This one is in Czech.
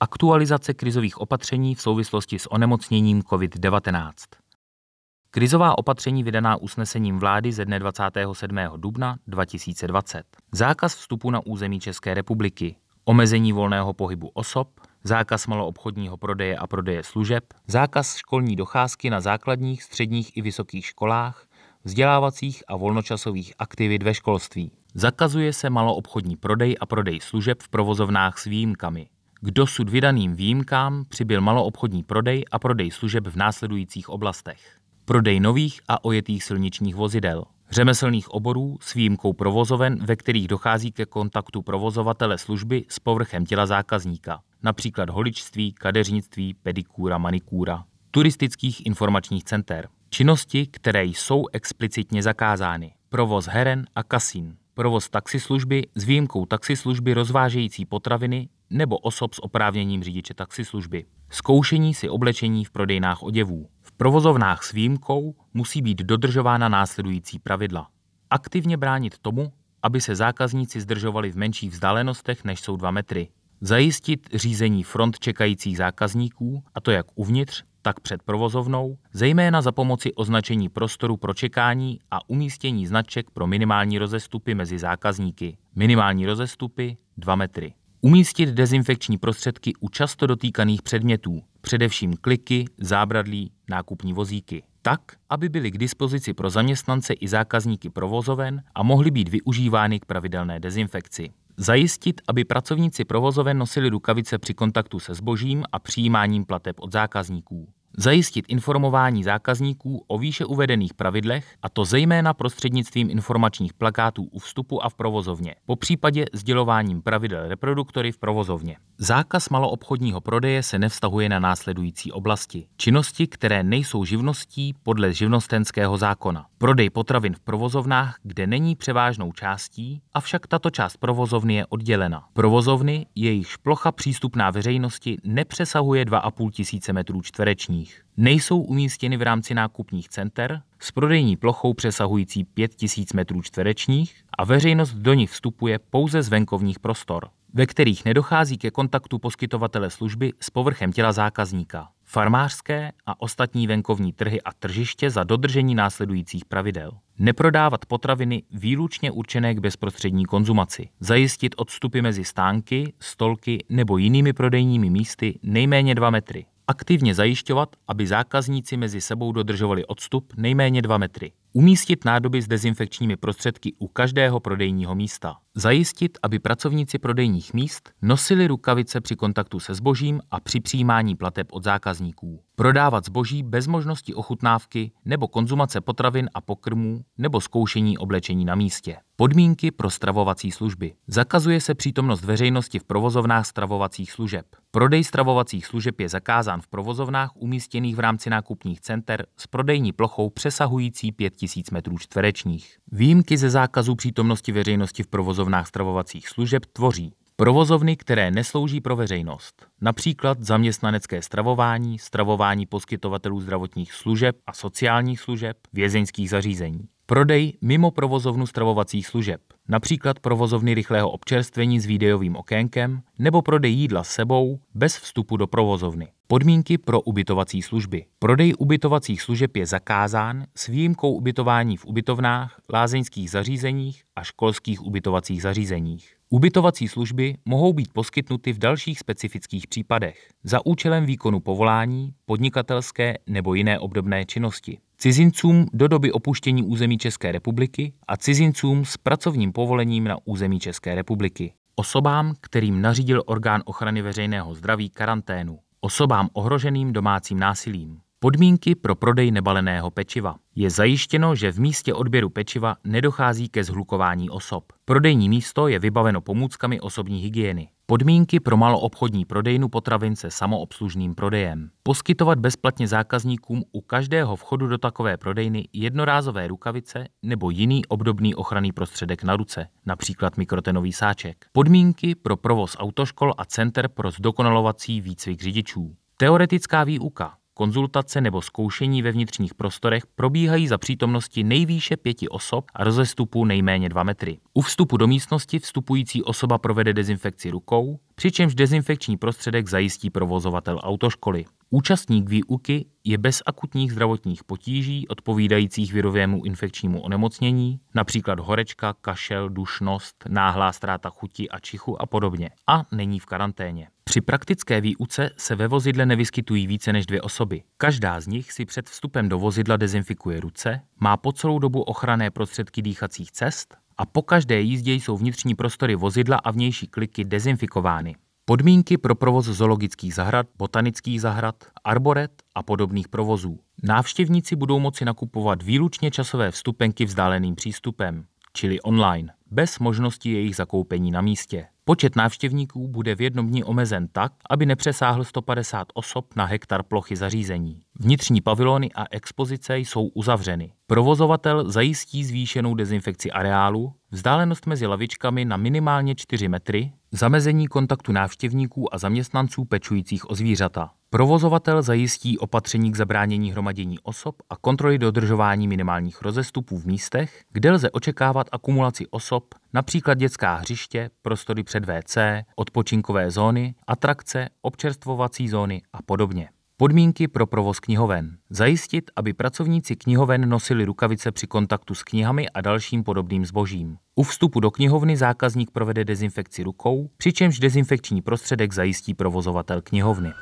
Aktualizace krizových opatření v souvislosti s onemocněním COVID-19. Krizová opatření vydaná usnesením vlády ze dne 27. dubna 2020. Zákaz vstupu na území České republiky, omezení volného pohybu osob, zákaz maloobchodního prodeje a prodeje služeb, zákaz školní docházky na základních, středních i vysokých školách, vzdělávacích a volnočasových aktivit ve školství. Zakazuje se maloobchodní prodej a prodej služeb v provozovnách s výjimkami. K dosud vydaným výjimkám přibyl maloobchodní prodej a prodej služeb v následujících oblastech. Prodej nových a ojetých silničních vozidel, řemeslných oborů s výjimkou provozoven, ve kterých dochází ke kontaktu provozovatele služby s povrchem těla zákazníka, například holičství, kadeřnictví, pedikúra, manikúra. turistických informačních center, Činnosti, které jsou explicitně zakázány. Provoz heren a kasín. Provoz taxislužby s výjimkou taxislužby rozvážející potraviny nebo osob s oprávněním řidiče taxislužby. Zkoušení si oblečení v prodejnách oděvů. V provozovnách s výjimkou musí být dodržována následující pravidla. Aktivně bránit tomu, aby se zákazníci zdržovali v menších vzdálenostech než jsou 2 metry. Zajistit řízení front čekajících zákazníků, a to jak uvnitř, tak před provozovnou, zejména za pomoci označení prostoru pro čekání a umístění značek pro minimální rozestupy mezi zákazníky. Minimální rozestupy 2 metry. Umístit dezinfekční prostředky u často dotýkaných předmětů, především kliky, zábradlí, nákupní vozíky. Tak, aby byly k dispozici pro zaměstnance i zákazníky provozoven a mohly být využívány k pravidelné dezinfekci. Zajistit, aby pracovníci provozoven nosili rukavice při kontaktu se zbožím a přijímáním plateb od zákazníků. Zajistit informování zákazníků o výše uvedených pravidlech, a to zejména prostřednictvím informačních plakátů u vstupu a v provozovně, po případě sdělováním pravidel reproduktory v provozovně. Zákaz maloobchodního prodeje se nevztahuje na následující oblasti. Činnosti, které nejsou živností podle živnostenského zákona. Prodej potravin v provozovnách, kde není převážnou částí, avšak tato část provozovny je oddělena. Provozovny, jejichž plocha přístupná veřejnosti nepřesahuje 2,5 tisíce metrů čtverečních nich nejsou umístěny v rámci nákupních center s prodejní plochou přesahující 5000 m2 a veřejnost do nich vstupuje pouze z venkovních prostor, ve kterých nedochází ke kontaktu poskytovatele služby s povrchem těla zákazníka. Farmářské a ostatní venkovní trhy a tržiště za dodržení následujících pravidel. Neprodávat potraviny výlučně určené k bezprostřední konzumaci. Zajistit odstupy mezi stánky, stolky nebo jinými prodejními místy nejméně 2 metry. Aktivně zajišťovat, aby zákazníci mezi sebou dodržovali odstup nejméně 2 metry. Umístit nádoby s dezinfekčními prostředky u každého prodejního místa. Zajistit, aby pracovníci prodejních míst nosili rukavice při kontaktu se zbožím a při přijímání plateb od zákazníků. Prodávat zboží bez možnosti ochutnávky nebo konzumace potravin a pokrmů nebo zkoušení oblečení na místě. Podmínky pro stravovací služby. Zakazuje se přítomnost veřejnosti v provozovnách stravovacích služeb. Prodej stravovacích služeb je zakázán v provozovnách umístěných v rámci nákupních center s prodejní plochou přesahující 5000 m čtverečních. Výjimky ze zákazu přítomnosti veřejnosti v provozovnách stravovacích služeb tvoří Provozovny, které neslouží pro veřejnost, například zaměstnanecké stravování, stravování poskytovatelů zdravotních služeb a sociálních služeb, vězeňských zařízení. Prodej mimo provozovnu stravovacích služeb, například provozovny rychlého občerstvení s výdejovým okénkem nebo prodej jídla s sebou bez vstupu do provozovny. Podmínky pro ubytovací služby. Prodej ubytovacích služeb je zakázán s výjimkou ubytování v ubytovnách, lázeňských zařízeních a školských ubytovacích zařízeních. Ubytovací služby mohou být poskytnuty v dalších specifických případech za účelem výkonu povolání, podnikatelské nebo jiné obdobné činnosti. Cizincům do doby opuštění území České republiky a cizincům s pracovním povolením na území České republiky. Osobám, kterým nařídil orgán ochrany veřejného zdraví karanténu. Osobám ohroženým domácím násilím. Podmínky pro prodej nebaleného pečiva je zajištěno, že v místě odběru pečiva nedochází ke zhlukování osob. Prodejní místo je vybaveno pomůckami osobní hygieny. Podmínky pro maloobchodní prodejnu potravin se samoobslužným prodejem. Poskytovat bezplatně zákazníkům u každého vchodu do takové prodejny jednorázové rukavice nebo jiný obdobný ochranný prostředek na ruce, například mikrotenový sáček. Podmínky pro provoz autoškol a center pro zdokonalovací výcvik řidičů. Teoretická výuka konzultace nebo zkoušení ve vnitřních prostorech probíhají za přítomnosti nejvýše pěti osob a rozestupu nejméně 2 metry. U vstupu do místnosti vstupující osoba provede dezinfekci rukou, přičemž dezinfekční prostředek zajistí provozovatel autoškoly. Účastník výuky je bez akutních zdravotních potíží odpovídajících virovému infekčnímu onemocnění, například horečka, kašel, dušnost, náhlá ztráta chuti a čichu a podobně, a není v karanténě. Při praktické výuce se ve vozidle nevyskytují více než dvě osoby. Každá z nich si před vstupem do vozidla dezinfikuje ruce, má po celou dobu ochranné prostředky dýchacích cest a po každé jízdě jsou vnitřní prostory vozidla a vnější kliky dezinfikovány. Podmínky pro provoz zoologických zahrad, botanických zahrad, arboret a podobných provozů. Návštěvníci budou moci nakupovat výlučně časové vstupenky vzdáleným přístupem, čili online, bez možnosti jejich zakoupení na místě. Počet návštěvníků bude v jednom dní omezen tak, aby nepřesáhl 150 osob na hektar plochy zařízení. Vnitřní pavilony a expozice jsou uzavřeny. Provozovatel zajistí zvýšenou dezinfekci areálu, vzdálenost mezi lavičkami na minimálně 4 metry, zamezení kontaktu návštěvníků a zaměstnanců pečujících o zvířata. Provozovatel zajistí opatření k zabránění hromadění osob a kontroly dodržování minimálních rozestupů v místech, kde lze očekávat akumulaci osob například dětská hřiště, prostory před WC, odpočinkové zóny, atrakce, občerstvovací zóny a podobně. Podmínky pro provoz knihoven. Zajistit, aby pracovníci knihoven nosili rukavice při kontaktu s knihami a dalším podobným zbožím. U vstupu do knihovny zákazník provede dezinfekci rukou, přičemž dezinfekční prostředek zajistí provozovatel knihovny.